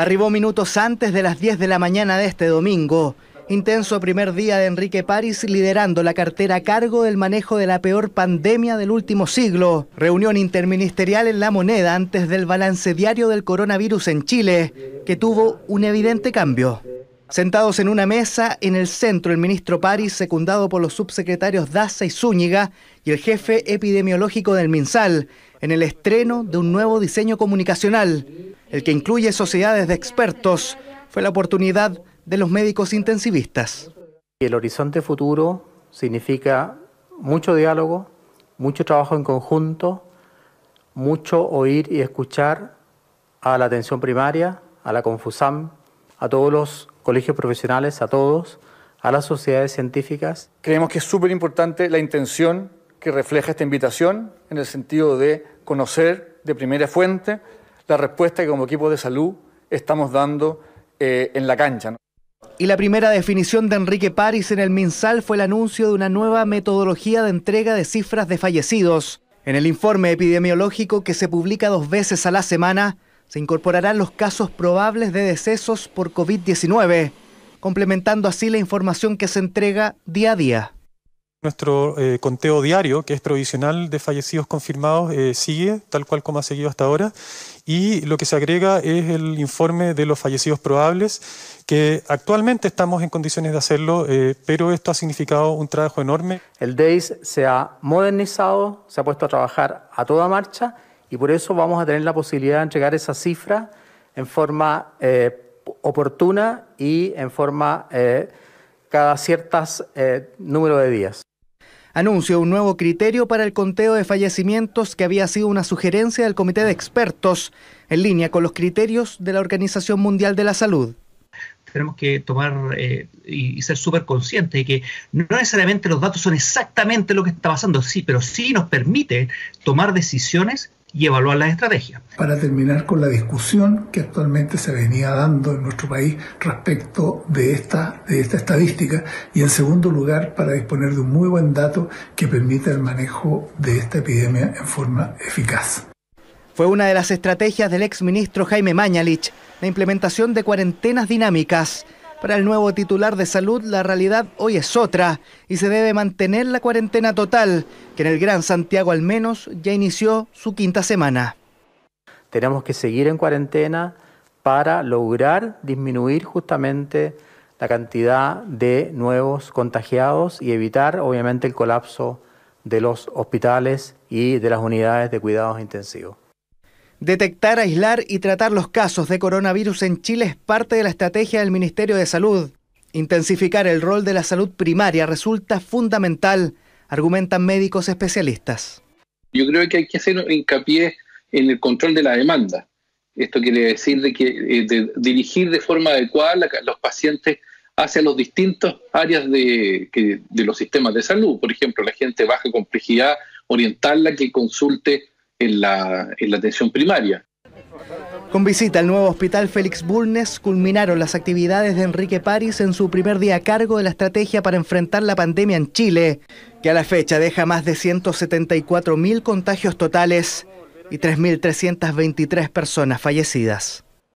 Arribó minutos antes de las 10 de la mañana de este domingo. Intenso primer día de Enrique París liderando la cartera a cargo del manejo de la peor pandemia del último siglo. Reunión interministerial en La Moneda antes del balance diario del coronavirus en Chile, que tuvo un evidente cambio. Sentados en una mesa, en el centro, el ministro París, secundado por los subsecretarios Daza y Zúñiga, y el jefe epidemiológico del MinSal, en el estreno de un nuevo diseño comunicacional el que incluye sociedades de expertos, fue la oportunidad de los médicos intensivistas. El horizonte futuro significa mucho diálogo, mucho trabajo en conjunto, mucho oír y escuchar a la atención primaria, a la Confusam, a todos los colegios profesionales, a todos, a las sociedades científicas. Creemos que es súper importante la intención que refleja esta invitación en el sentido de conocer de primera fuente la respuesta que como equipo de salud estamos dando eh, en la cancha. Y la primera definición de Enrique París en el MinSal fue el anuncio de una nueva metodología de entrega de cifras de fallecidos. En el informe epidemiológico que se publica dos veces a la semana, se incorporarán los casos probables de decesos por COVID-19, complementando así la información que se entrega día a día. Nuestro eh, conteo diario, que es provisional de fallecidos confirmados, eh, sigue tal cual como ha seguido hasta ahora. Y lo que se agrega es el informe de los fallecidos probables, que actualmente estamos en condiciones de hacerlo, eh, pero esto ha significado un trabajo enorme. El DEIS se ha modernizado, se ha puesto a trabajar a toda marcha y por eso vamos a tener la posibilidad de entregar esa cifra en forma oportuna y en forma cada ciertas número de días anuncia un nuevo criterio para el conteo de fallecimientos que había sido una sugerencia del Comité de Expertos, en línea con los criterios de la Organización Mundial de la Salud tenemos que tomar eh, y, ser súper conscientes de que no necesariamente los datos son exactamente lo que está pasando, sí, pero sí nos permite tomar decisiones y evaluar las estrategias. Para terminar con la discusión que actualmente se venía dando en nuestro país respecto de esta, de esta estadística y en segundo lugar para disponer de un muy buen dato que permita el manejo de esta epidemia en forma eficaz. Fue una de las estrategias del exministro Jaime Mañalich, la implementación de cuarentenas dinámicas para el nuevo titular de salud, la realidad hoy es otra y se debe mantener la cuarentena total, que en el Gran Santiago al menos ya inició su quinta semana. Tenemos que seguir en cuarentena para lograr disminuir justamente la cantidad de nuevos contagiados y evitar obviamente el colapso de los hospitales y de las unidades de cuidados intensivos. Detectar, aislar y tratar los casos de coronavirus en Chile es parte de la estrategia del Ministerio de Salud. Intensificar el rol de la salud primaria resulta fundamental, argumentan médicos especialistas. Yo creo que hay que hacer hincapié en el control de la demanda. Esto quiere decir que eh, dirigir de forma adecuada a los pacientes hacia los distintos áreas de, los sistemas de salud. Por ejemplo, la gente baja complejidad, orientarla que consulte en la, atención primaria. Con visita al nuevo hospital Félix Bulnes culminaron las actividades de Enrique París en su primer día a cargo de la estrategia para enfrentar la pandemia en Chile, que a la fecha deja más de 174.000 contagios totales y 3.323 personas fallecidas.